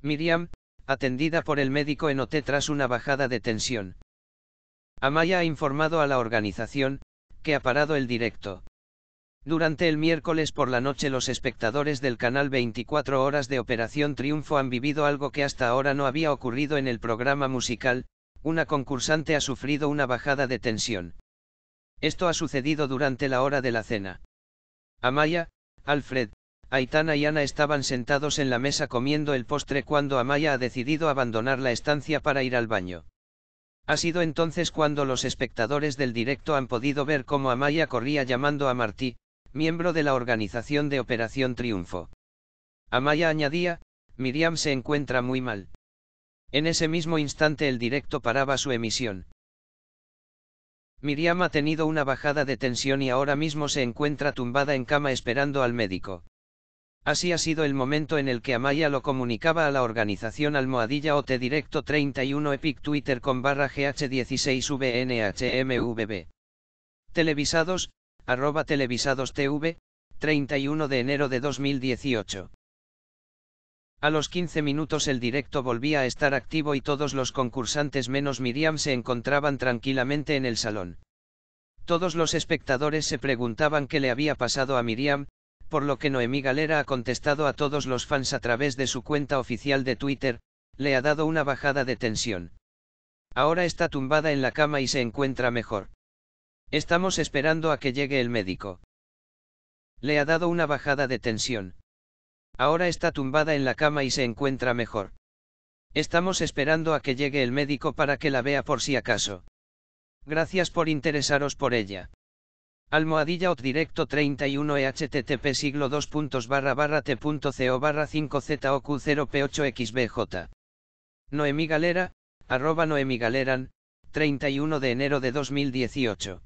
Miriam, atendida por el médico en OT tras una bajada de tensión. Amaya ha informado a la organización, que ha parado el directo. Durante el miércoles por la noche los espectadores del canal 24 horas de Operación Triunfo han vivido algo que hasta ahora no había ocurrido en el programa musical, una concursante ha sufrido una bajada de tensión. Esto ha sucedido durante la hora de la cena. Amaya, Alfred, Aitana y Ana estaban sentados en la mesa comiendo el postre cuando Amaya ha decidido abandonar la estancia para ir al baño. Ha sido entonces cuando los espectadores del directo han podido ver cómo Amaya corría llamando a Martí, miembro de la organización de Operación Triunfo. Amaya añadía, Miriam se encuentra muy mal. En ese mismo instante el directo paraba su emisión. Miriam ha tenido una bajada de tensión y ahora mismo se encuentra tumbada en cama esperando al médico. Así ha sido el momento en el que Amaya lo comunicaba a la organización Almohadilla Te Directo 31 Epic Twitter con barra GH16VNHMVB. Televisados, arroba Televisados TV, 31 de enero de 2018. A los 15 minutos el directo volvía a estar activo y todos los concursantes menos Miriam se encontraban tranquilamente en el salón. Todos los espectadores se preguntaban qué le había pasado a Miriam, por lo que Noemí Galera ha contestado a todos los fans a través de su cuenta oficial de Twitter, le ha dado una bajada de tensión. Ahora está tumbada en la cama y se encuentra mejor. Estamos esperando a que llegue el médico. Le ha dado una bajada de tensión. Ahora está tumbada en la cama y se encuentra mejor. Estamos esperando a que llegue el médico para que la vea por si acaso. Gracias por interesaros por ella. Almohadilla ot directo 31 e http siglo t.co barra 5 zoq 0 p8 xbj. noemigalera, arroba noemigaleran, 31 de enero de 2018.